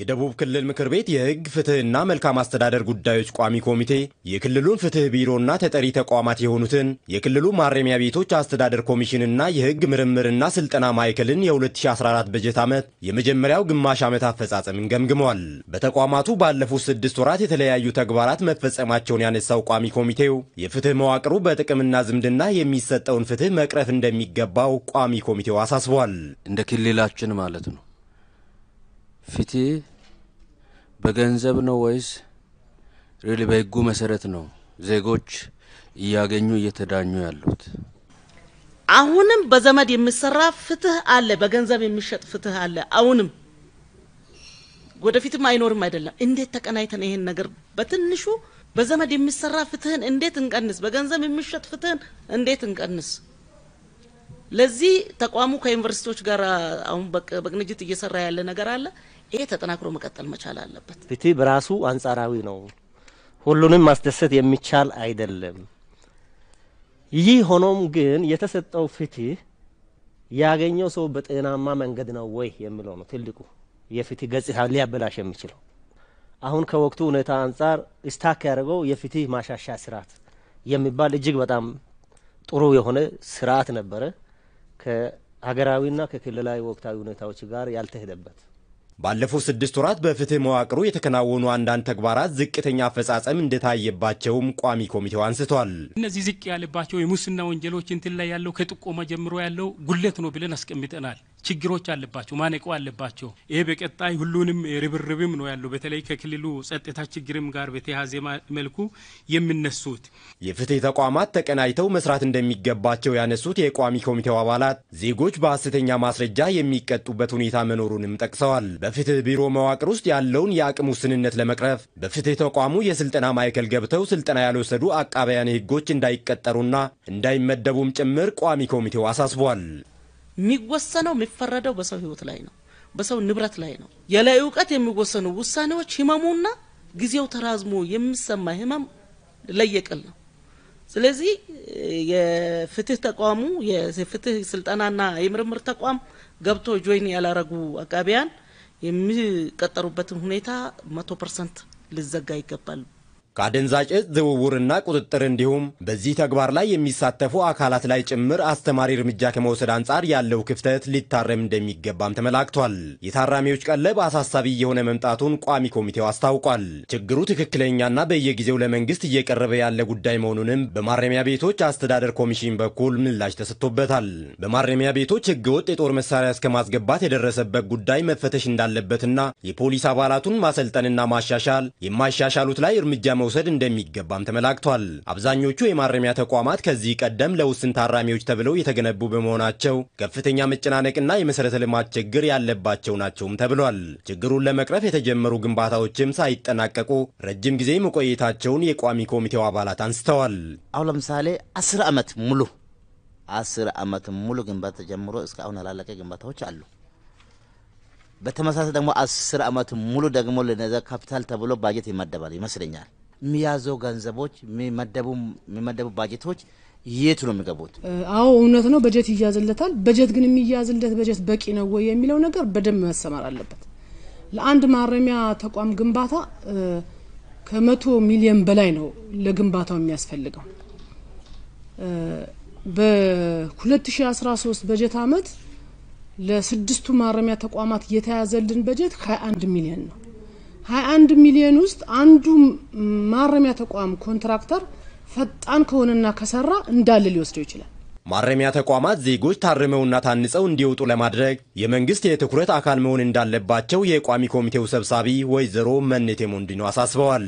የደቡብ ክልል ምክር ቤት የሕግ ፍትሕና መልካም አስተዳደር ጉዳዮች ቋሚ ኮሚቴ የክልሉን ፍትሕ ቢሮና ተጠሪ ተቋማት የሆኑትን የክልሉ ማረሚያ ቤቶች አስተዳደር ኮሚሽንና የሕግ ምርምርና ስልጠና ማዕከልን የ2014 በጀት ዓመት የመጀመሪያው ግማሽ ዓመት አፈጻጸምን ገምግመዋል። በተቋማቱ ባለፉት ስድስት ወራት የተለያዩ ተግባራት መፈጸማቸውን ያነሳው ቋሚ ኮሚቴው የፍትሕ መዋቅሩ በጥቅምና ዝምድና የሚሰጠውን ፍትሕ መቅረፍ እንደሚገባው ቋሚ ኮሚቴው አሳስቧል። እንደ ክልላችን ማለት ነው ፍትህ በገንዘብ ነው ወይስ ሪል በህጉ መሰረት ነው ዜጎች እያገኙ እየተዳኙ ያሉት? አሁንም በዘመድ የሚሰራ ፍትህ አለ፣ በገንዘብ የሚሸጥ ፍትህ አለ። አሁንም ወደፊትም አይኖርም አይደለም። እንዴት ተቀናይተን ይሄን ነገር በትንሹ በዘመድ የሚሰራ ፍትህን እንዴት እንቀንስ? በገንዘብ የሚሸጥ ፍትህን እንዴት እንቀንስ? ለዚህ ተቋሙ ከዩኒቨርሲቲዎች ጋር አሁን በቅንጅት እየሰራ ያለ ነገር አለ። ይሄ ተጠናክሮ መቀጠል መቻል አለበት። ፍትህ በራሱ አንጻራዊ ነው። ሁሉንም ማስደሰት የሚቻል አይደለም። ይህ ሆኖም ግን የተሰጠው ፍትህ ያገኘው ሰው በጤናማ መንገድ ነው ወይ የሚለው ነው ትልቁ የፍትህ ገጽታ ሊያበላሽ የሚችለው። አሁን ከወቅቱ ሁኔታ አንጻር ስታክ ያደርገው የፍትህ ማሻሻያ ስርዓት የሚባል እጅግ በጣም ጥሩ የሆነ ስርዓት ነበረ። ከሀገራዊና ከክልላዊ ወቅታዊ ሁኔታዎች ጋር ያልተሄደበት ባለፉት ስድስት ወራት በፍትህ መዋቅሩ የተከናወኑ አንዳንድ ተግባራት ዝቅተኛ አፈጻጸም እንደታየባቸውም ቋሚ ኮሚቴው አንስቷል። እነዚህ ዝቅ ያለባቸው የሙስና ወንጀሎች እንትን ላይ ያለው ከጥቆማ ጀምሮ ያለው ጉለት ነው ብለን አስቀምጠናል። ችግሮች አለባቸው፣ ማነቆ አለባቸው። ይሄ በቀጣይ ሁሉንም ርብርብም ነው ያለው። በተለይ ከክልሉ ጸጥታ ችግርም ጋር በተያያዘ መልኩ የሚነሱት የፍትህ ተቋማት ተቀናጅተው መስራት እንደሚገባቸው ያነሱት የቋሚ ኮሚቴው አባላት ዜጎች በሀሰተኛ ማስረጃ የሚቀጡበት ሁኔታ መኖሩንም ጠቅሰዋል። በፍትህ ቢሮ መዋቅር ውስጥ ያለውን የአቅም ውስንነት ለመቅረፍ በፍትህ ተቋሙ የስልጠና ማዕከል ገብተው ስልጠና ያልወሰዱ አቃቢያን ህጎች እንዳይቀጠሩና እንዳይመደቡም ጭምር ቋሚ ኮሚቴው አሳስቧል። የሚወሰነው የሚፈረደው በሰው ህይወት ላይ ነው፣ በሰው ንብረት ላይ ነው። የላይ እውቀት የሚወሰኑ ውሳኔዎች ህመሙና ጊዜው ተራዝሞ የሚሰማ ህመም ለየቅል ነው። ስለዚህ የፍትህ ተቋሙ የፍትህ ስልጠናና የምርምር ተቋም ገብቶ ጆይን ያላረጉ አቃቢያን የሚቀጠሩበትን ሁኔታ መቶ ፐርሰንት ሊዘጋ ይገባል። ከአደንዛጭ ዝውውርና ቁጥጥር እንዲሁም በዚህ ተግባር ላይ የሚሳተፉ አካላት ላይ ጭምር አስተማሪ እርምጃ ከመውሰድ አንጻር ያለው ክፍተት ሊታረም እንደሚገባም ተመላክቷል። የታራሚዎች ቀለብ አሳሳቢ የሆነ መምጣቱን ቋሚ ኮሚቴው አስታውቋል። ችግሩ ትክክለኛና በየጊዜው ለመንግስት እየቀረበ ያለ ጉዳይ መሆኑንም በማረሚያ ቤቶች አስተዳደር ኮሚሽን በኩል ምላሽ ተሰጥቶበታል። በማረሚያ ቤቶች ህገወጥ የጦር መሳሪያ ማስገባት የደረሰበት ጉዳይ መፈተሽ እንዳለበትና የፖሊስ አባላቱን ማሰልጠንና ማሻሻል የማይሻሻሉት ላይ እርምጃ መውሰድ እንደሚገባም ተመላክቷል። አብዛኞቹ የማረሚያ ተቋማት ከዚህ ቀደም ለውስን ታራሚዎች ተብለው የተገነቡ በመሆናቸው ከፍተኛ መጨናነቅና የመሰረተ ልማት ችግር ያለባቸው ናቸውም ተብሏል። ችግሩን ለመቅረፍ የተጀመሩ ግንባታዎችም ሳይጠናቀቁ ረጅም ጊዜ መቆየታቸውን የቋሚ ኮሚቴው አባላት አንስተዋል። አሁን ለምሳሌ አስር ዓመት ሙሉ አስር ዓመት ሙሉ ግንባታ ተጀምሮ እስከ አሁን ያላለቀ ግንባታዎች አሉ። በተመሳሳይ ደግሞ አስር ዓመት ሙሉ ደግሞ ለነዛ ካፒታል ተብሎ ባጀት ይመደባል ይመስለኛል። የሚያዘው ገንዘቦች የሚመደቡ ባጀቶች የቱ ነው የሚገቡት? አዎ እውነት ነው፣ በጀት ይያዝለታል። በጀት ግን የሚያዝለት በጀት በቂ ነው ወይ የሚለው ነገር በደንብ መሰማር አለበት። ለአንድ ማረሚያ ተቋም ግንባታ ከመቶ ሚሊዮን በላይ ነው ለግንባታው የሚያስፈልገው። በ2013 በጀት ዓመት ለስድስቱ ማረሚያ ተቋማት የተያዘልን በጀት 21 ሚሊዮን ነው። 21 ሚሊዮን ውስጥ አንዱ ማረሚያ ተቋም ኮንትራክተር ፈጣን ከሆነና ከሰራ እንዳለ ሊወስደው ይችላል። ማረሚያ ተቋማት ዜጎች ታርመውና ታንጸው እንዲወጡ ለማድረግ የመንግስት የትኩረት አካል መሆን እንዳለባቸው የቋሚ ኮሚቴው ሰብሳቢ ወይዘሮ መነቴ ሞንዲኖ አሳስበዋል።